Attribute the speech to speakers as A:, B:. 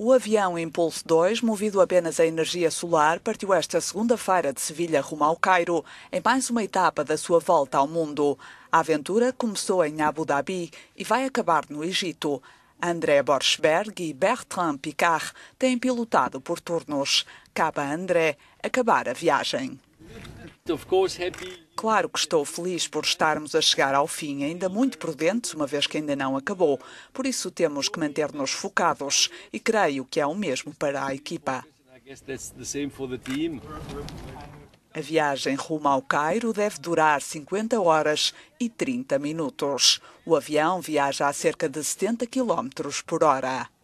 A: O avião Impulse 2, movido apenas a energia solar, partiu esta segunda-feira de Sevilha rumo ao Cairo, em mais uma etapa da sua volta ao mundo. A aventura começou em Abu Dhabi e vai acabar no Egito. André Borschberg e Bertrand Picard têm pilotado por turnos. Cabe a André acabar a viagem. Claro que estou feliz por estarmos a chegar ao fim, ainda muito prudentes, uma vez que ainda não acabou. Por isso temos que manter-nos focados e creio que é o mesmo para a equipa. A viagem rumo ao Cairo deve durar 50 horas e 30 minutos. O avião viaja a cerca de 70 km por hora.